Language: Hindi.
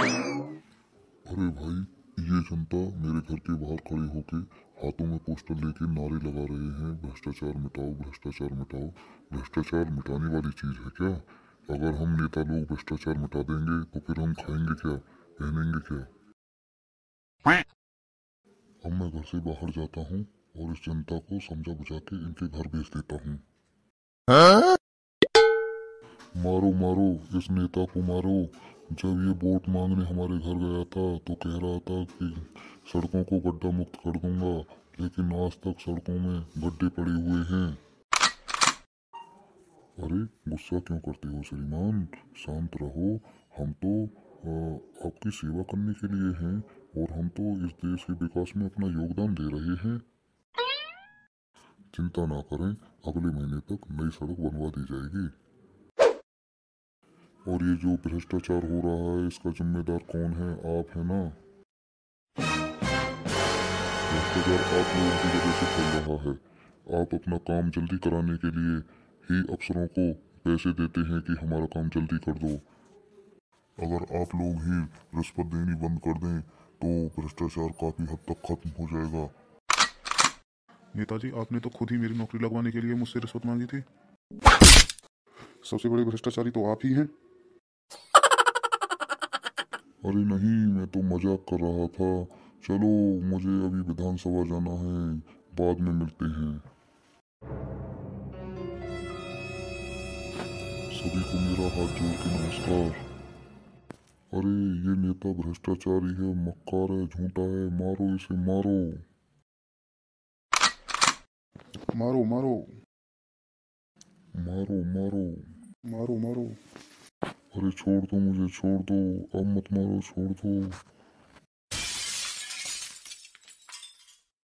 अरे भाई ये जनता मेरे घर के बाहर खड़े होके हाथों में पोस्टर लेके नारे लगा रहे हैं भ्रष्टाचार मिटाओ भ्रष्टाचार मिटाओ भ्रष्टाचार मिटाने वाली चीज है क्या अगर हम नेता लोग भ्रष्टाचार मिटा देंगे तो फिर हम खाएंगे क्या पहनेंगे क्या अब मैं घर से बाहर जाता हूँ और इस जनता को समझा बुझा के इनके घर भेज देता हूँ हाँ? मारो मारो इस नेता को मारो जब ये वोट मांगने हमारे घर गया था तो कह रहा था कि सड़कों को गड्ढा मुक्त कर दूंगा लेकिन आज तक सड़कों में गड्ढे पड़े हुए हैं अरे गुस्सा क्यों करते हो श्रीमान शांत रहो हम तो आ, आपकी सेवा करने के लिए हैं और हम तो इस देश के विकास में अपना योगदान दे रहे हैं चिंता ना करें अगले महीने तक नई सड़क बनवा दी जाएगी और ये जो भ्रष्टाचार हो रहा है इसका जिम्मेदार कौन है आप है ना भ्रष्टाचार आप लोगों की वजह से फैल रहा है आप अपना काम जल्दी कराने के लिए ही अफसरों को पैसे देते हैं कि हमारा काम जल्दी कर दो अगर आप लोग ही रिश्वत देनी बंद कर दें तो भ्रष्टाचार काफी हद तक खत्म हो जाएगा नेताजी आपने तो खुद ही मेरी नौकरी लगवाने के लिए मुझसे रिश्वत मांगी थी सबसे बड़े भ्रष्टाचारी तो आप ही हैं अरे नहीं मैं तो मजाक कर रहा था चलो मुझे अभी विधानसभा जाना है बाद में मिलते हैं सभी को मेरा हाथ जोड़ के नमस्कार अरे ये नेता भ्रष्टाचारी है मक्कार है झूठा है मारो इसे मारो मारो मारो मारो मारो मारो मारो Kore çordu muje çordu. Ammat maro çordu.